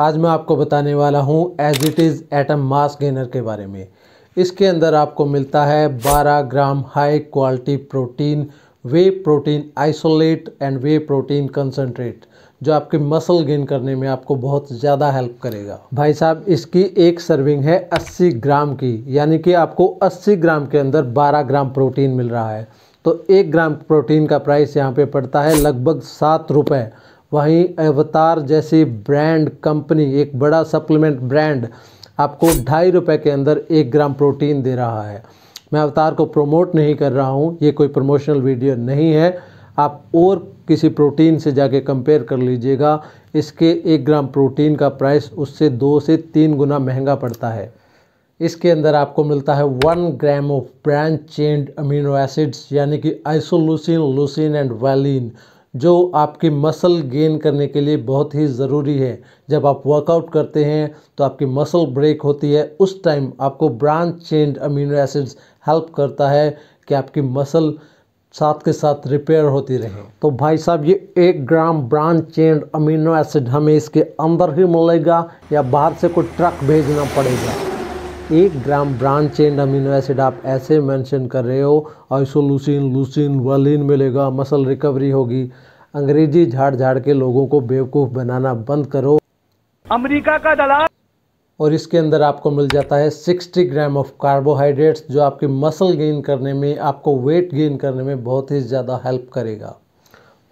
आज मैं आपको बताने वाला हूँ as it is Atom mass gainer के बारे में इसके अंदर आपको मिलता है 12 gram high quality protein whey protein isolate and whey protein concentrate जो आपके मसल गेन करने में आपको बहुत ज़्यादा हेल्प करेगा भाई साहब इसकी एक सर्विंग है 80 ग्राम की यानी कि आपको 80 ग्राम के अंदर 12 ग्राम प्रोटीन मिल रहा है तो एक ग्राम प्रोटीन का प्राइस यहाँ पे पड़ता है लगभग सात रुपये वहीं अवतार जैसी ब्रांड कंपनी एक बड़ा सप्लीमेंट ब्रांड आपको ढाई रुपये के अंदर एक ग्राम प्रोटीन दे रहा है मैं अवतार को प्रमोट नहीं कर रहा हूँ ये कोई प्रमोशनल वीडियो नहीं है आप और किसी प्रोटीन से जाके कंपेयर कर लीजिएगा इसके एक ग्राम प्रोटीन का प्राइस उससे दो से तीन गुना महंगा पड़ता है इसके अंदर आपको मिलता है one gram of branch chained amino acids यानी कि आइसोलूसिन लूसिन एंड वैलिन जो आपकी मसल गेन करने के लिए बहुत ही ज़रूरी है जब आप वर्कआउट करते हैं तो आपकी मसल ब्रेक होती है उस टाइम आपको branch chained amino acids help करता है कि आपकी मसल साथ के साथ रिपेयर होती रहे तो भाई साहब ये एक gram branch chained amino acid हमें इसके अंदर ही मिलेगा या बाहर से कोई ट्रक भेजना पड़ेगा एक gram brand chained amino acid आप ऐसे मेंशन कर रहे हो आइसोलूसिन लूसिन वालिन मिलेगा मसल रिकवरी होगी अंग्रेजी झाड़ झाड़ के लोगों को बेवकूफ़ बनाना बंद करो अमेरिका का दलाल और इसके अंदर आपको मिल जाता है 60 ग्राम ऑफ कार्बोहाइड्रेट्स जो आपके मसल गेन करने में आपको वेट गेन करने में बहुत ही ज़्यादा हेल्प करेगा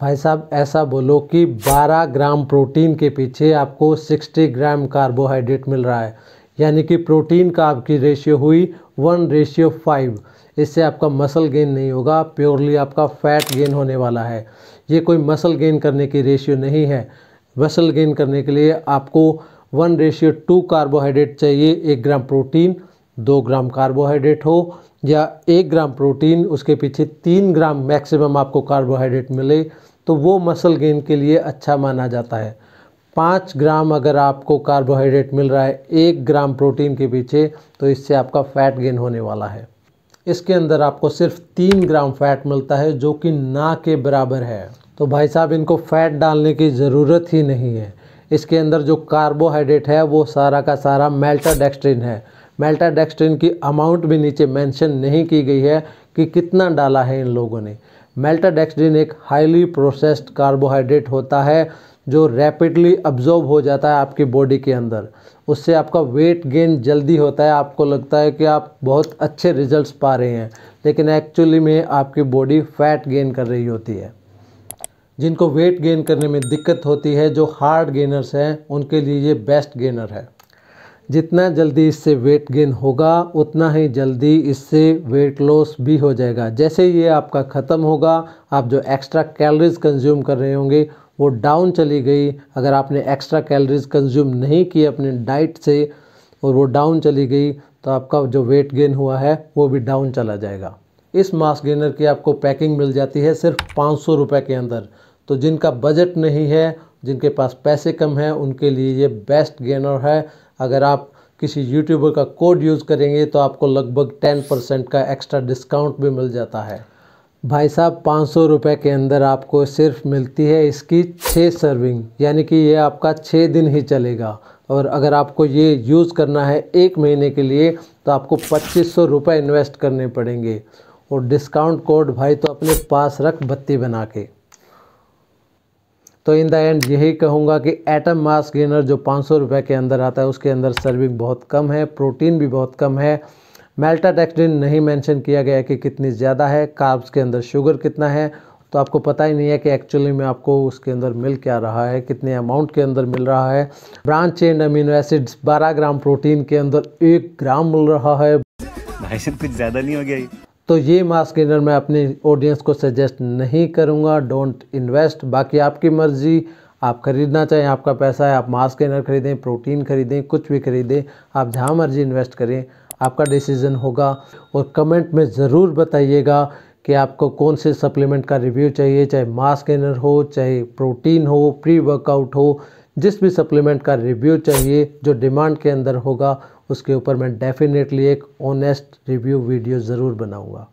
भाई साहब ऐसा बोलो कि 12 ग्राम प्रोटीन के पीछे आपको 60 ग्राम कार्बोहाइड्रेट मिल रहा है यानी कि प्रोटीन का आपकी रेशियो हुई वन रेशियो फाइव इससे आपका मसल गेन नहीं होगा प्योरली आपका फैट गेन होने वाला है ये कोई मसल गेन करने की रेशियो नहीं है मसल गेन करने के लिए आपको वन रेशियो टू कार्बोहाइड्रेट चाहिए एक ग्राम प्रोटीन दो ग्राम कार्बोहाइड्रेट हो या एक ग्राम प्रोटीन उसके पीछे तीन ग्राम मैक्सिमम आपको कार्बोहाइड्रेट मिले तो वो मसल गेन के लिए अच्छा माना जाता है पाँच ग्राम अगर आपको कार्बोहाइड्रेट मिल रहा है एक ग्राम प्रोटीन के पीछे तो इससे आपका फैट गेन होने वाला है इसके अंदर आपको सिर्फ तीन ग्राम फैट मिलता है जो कि ना के बराबर है तो भाई साहब इनको फैट डालने की ज़रूरत ही नहीं है इसके अंदर जो कार्बोहाइड्रेट है वो सारा का सारा मेल्टाडेक्स्ट्रिन है मेल्टाडेक्स्ट्रिन की अमाउंट भी नीचे मेंशन नहीं की गई है कि कितना डाला है इन लोगों ने मेल्टाडेक्स्ट्रिन एक हाईली प्रोसेस्ड कार्बोहाइड्रेट होता है जो रैपिडली अब्जॉर्ब हो जाता है आपकी बॉडी के अंदर उससे आपका वेट गेन जल्दी होता है आपको लगता है कि आप बहुत अच्छे रिजल्ट्स पा रहे हैं लेकिन एक्चुअली में आपकी बॉडी फैट गेन कर रही होती है जिनको वेट गेन करने में दिक्कत होती है जो हार्ड गेनर्स हैं उनके लिए ये बेस्ट गेनर है जितना जल्दी इससे वेट गेन होगा उतना ही जल्दी इससे वेट लॉस भी हो जाएगा जैसे ये आपका ख़त्म होगा आप जो एक्स्ट्रा कैलोरीज कंज्यूम कर रहे होंगे वो डाउन चली गई अगर आपने एक्स्ट्रा कैलोरीज कंज्यूम नहीं की अपने डाइट से और वो डाउन चली गई तो आपका जो वेट गेन हुआ है वो भी डाउन चला जाएगा इस मास गेनर की आपको पैकिंग मिल जाती है सिर्फ पाँच सौ रुपये के अंदर तो जिनका बजट नहीं है जिनके पास पैसे कम हैं उनके लिए ये बेस्ट गेनर है अगर आप किसी यूट्यूबर का कोड यूज़ करेंगे तो आपको लगभग टेन परसेंट का एक्स्ट्रा डिस्काउंट भी मिल जाता है भाई साहब पाँच सौ रुपये के अंदर आपको सिर्फ मिलती है इसकी छः सर्विंग यानी कि ये आपका छः दिन ही चलेगा और अगर आपको ये यूज़ करना है एक महीने के लिए तो आपको पच्चीस सौ रुपये इन्वेस्ट करने पड़ेंगे और डिस्काउंट कोड भाई तो अपने पास रख बत्ती बना के तो इन द एंड यही कहूँगा कि एटम मास गेनर जो पाँच सौ रुपये के अंदर आता है उसके अंदर सर्विंग बहुत कम है प्रोटीन भी बहुत कम है मेल्टाडेक्सट्रिन नहीं मेंशन किया गया कि कितनी ज़्यादा है काब्स के अंदर शुगर कितना है तो आपको पता ही नहीं है कि एक्चुअली में आपको उसके अंदर मिल क्या रहा है कितने अमाउंट के अंदर मिल रहा है branch chain amino acids 12 gram protein के अंदर एक ग्राम मिल रहा है भाई सब कुछ ज़्यादा नहीं हो गया तो ये मास्क इनर मैं अपने ऑडियंस को सजेस्ट नहीं करूँगा डोंट इन्वेस्ट बाकी आपकी मर्ज़ी आप खरीदना चाहें आपका पैसा है आप मास्क इनर खरीदें प्रोटीन खरीदें कुछ भी खरीदें आप जहाँ मर्ज़ी इन्वेस्ट करें आपका डिसीज़न होगा और कमेंट में ज़रूर बताइएगा कि आपको कौन से सप्लीमेंट का रिव्यू चाहिए चाहे मास गेनर हो चाहे प्रोटीन हो प्री वर्कआउट हो जिस भी सप्लीमेंट का रिव्यू चाहिए जो डिमांड के अंदर होगा उसके ऊपर मैं डेफिनेटली एक ऑनेस्ट रिव्यू वीडियो ज़रूर बनाऊँगा